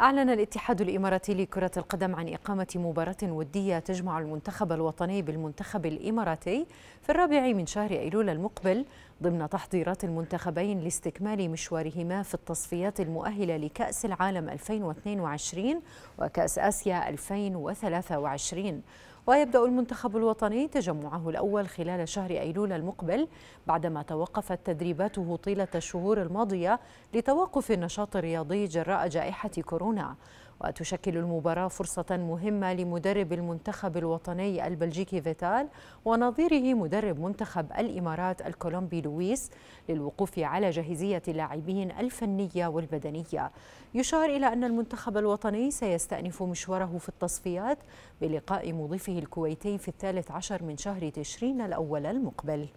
أعلن الاتحاد الإماراتي لكرة القدم عن إقامة مباراة ودية تجمع المنتخب الوطني بالمنتخب الإماراتي في الرابع من شهر أيلول المقبل ضمن تحضيرات المنتخبين لاستكمال مشوارهما في التصفيات المؤهلة لكأس العالم 2022 وكأس آسيا 2023 ويبدأ المنتخب الوطني تجمعه الأول خلال شهر أيلول المقبل بعدما توقفت تدريباته طيلة الشهور الماضية لتوقف النشاط الرياضي جراء جائحة كورونا وتشكل المباراة فرصة مهمة لمدرب المنتخب الوطني البلجيكي فيتال ونظيره مدرب منتخب الإمارات الكولومبي لويس للوقوف على جاهزية اللاعبين الفنية والبدنية يشار إلى أن المنتخب الوطني سيستأنف مشواره في التصفيات بلقاء مضيفه الكويتي في الثالث عشر من شهر تشرين الأول المقبل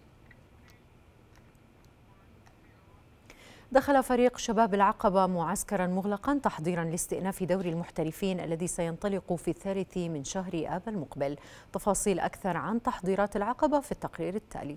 دخل فريق شباب العقبة معسكرا مغلقا تحضيرا لاستئناف دوري المحترفين الذي سينطلق في الثالث من شهر آب المقبل تفاصيل أكثر عن تحضيرات العقبة في التقرير التالي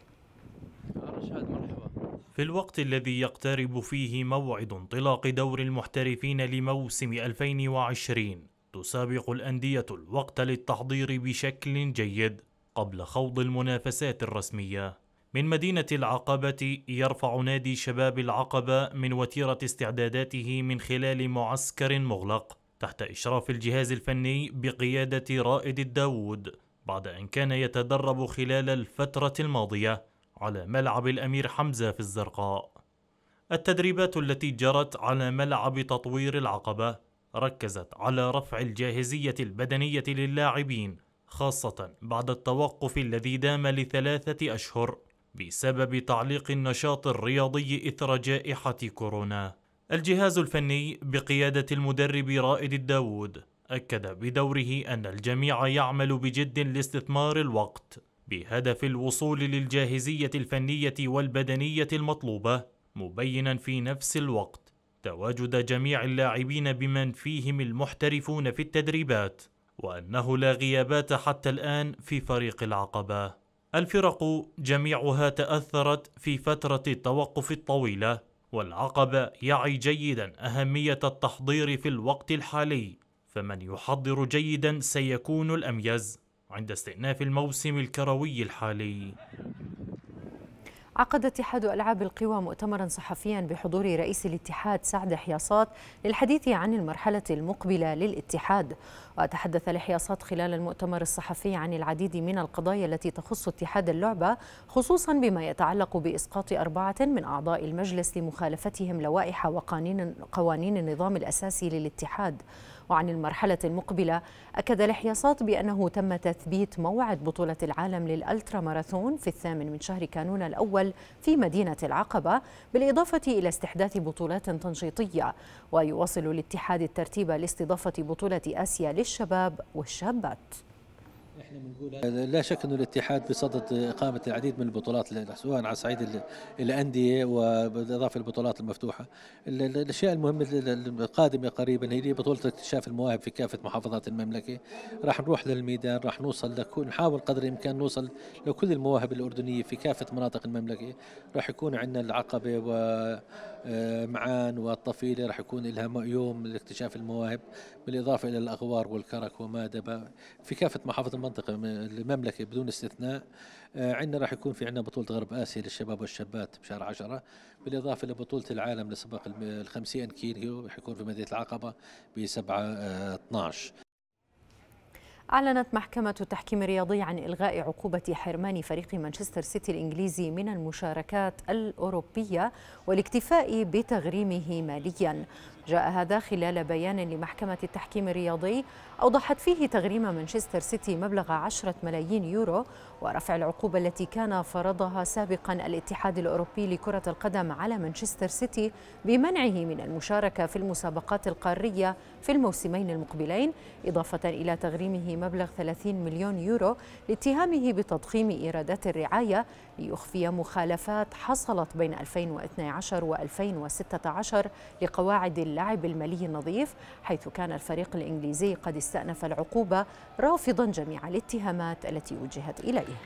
في الوقت الذي يقترب فيه موعد انطلاق دور المحترفين لموسم 2020 تسابق الأندية الوقت للتحضير بشكل جيد قبل خوض المنافسات الرسمية من مدينة العقبة يرفع نادي شباب العقبة من وتيرة استعداداته من خلال معسكر مغلق تحت إشراف الجهاز الفني بقيادة رائد الداود بعد أن كان يتدرب خلال الفترة الماضية على ملعب الأمير حمزة في الزرقاء التدريبات التي جرت على ملعب تطوير العقبة ركزت على رفع الجاهزية البدنية للاعبين خاصة بعد التوقف الذي دام لثلاثة أشهر بسبب تعليق النشاط الرياضي إثر جائحة كورونا الجهاز الفني بقيادة المدرب رائد الداود أكد بدوره أن الجميع يعمل بجد لاستثمار الوقت بهدف الوصول للجاهزية الفنية والبدنية المطلوبة مبينا في نفس الوقت تواجد جميع اللاعبين بمن فيهم المحترفون في التدريبات وأنه لا غيابات حتى الآن في فريق العقبة الفرق جميعها تأثرت في فترة التوقف الطويلة والعقبة يعي جيدا أهمية التحضير في الوقت الحالي فمن يحضر جيدا سيكون الأميز عند استئناف الموسم الكروي الحالي عقد اتحاد ألعاب القوى مؤتمرا صحفيا بحضور رئيس الاتحاد سعد حياصات للحديث عن المرحلة المقبلة للاتحاد وتحدث الحياصات خلال المؤتمر الصحفي عن العديد من القضايا التي تخص اتحاد اللعبة خصوصا بما يتعلق بإسقاط أربعة من أعضاء المجلس لمخالفتهم لوائح وقوانين النظام الأساسي للاتحاد وعن المرحلة المقبلة أكد الإحياصات بأنه تم تثبيت موعد بطولة العالم للألترا ماراثون في الثامن من شهر كانون الأول في مدينة العقبة بالإضافة إلى استحداث بطولات تنشيطية ويواصل الاتحاد الترتيب لاستضافة بطولة آسيا للشباب والشابات احنا آه، لا شك انه الاتحاد بصدد اقامه العديد من البطولات سواء على صعيد الانديه وبالاضافه للبطولات المفتوحه الاشياء المهمه القادمه قريبا هي بطوله اكتشاف المواهب في كافه محافظات المملكه راح نروح للميدان راح نوصل لكل نحاول قدر الامكان نوصل لكل المواهب الاردنيه في كافه مناطق المملكه راح يكون عندنا العقبه و آه، معان والطفيلة راح يكون لها يوم لاكتشاف المواهب بالإضافة إلى الأغوار والكرك ومادبة في كافة محافظ المنطقة المملكة بدون استثناء آه، عندنا راح يكون في عندنا بطولة غرب آسيا للشباب والشابات بشهر 10 بالإضافة لبطولة العالم لسباق ال 50 كيلو راح يكون في مدينة العقبة ب 7 12 أعلنت محكمة التحكيم الرياضي عن إلغاء عقوبة حرمان فريق مانشستر سيتي الإنجليزي من المشاركات الأوروبية والاكتفاء بتغريمه ماليا جاء هذا خلال بيان لمحكمة التحكيم الرياضي أوضحت فيه تغريم مانشستر سيتي مبلغ 10 ملايين يورو ورفع العقوبة التي كان فرضها سابقا الاتحاد الأوروبي لكرة القدم على مانشستر سيتي بمنعه من المشاركة في المسابقات القارية في الموسمين المقبلين إضافة إلى تغريمه مبلغ 30 مليون يورو لاتهامه بتضخيم إيرادات الرعاية ليخفي مخالفات حصلت بين 2012 و2016 لقواعد اللعب المالي النظيف حيث كان الفريق الإنجليزي قد استأنف العقوبة رافضا جميع الاتهامات التي وجهت إليه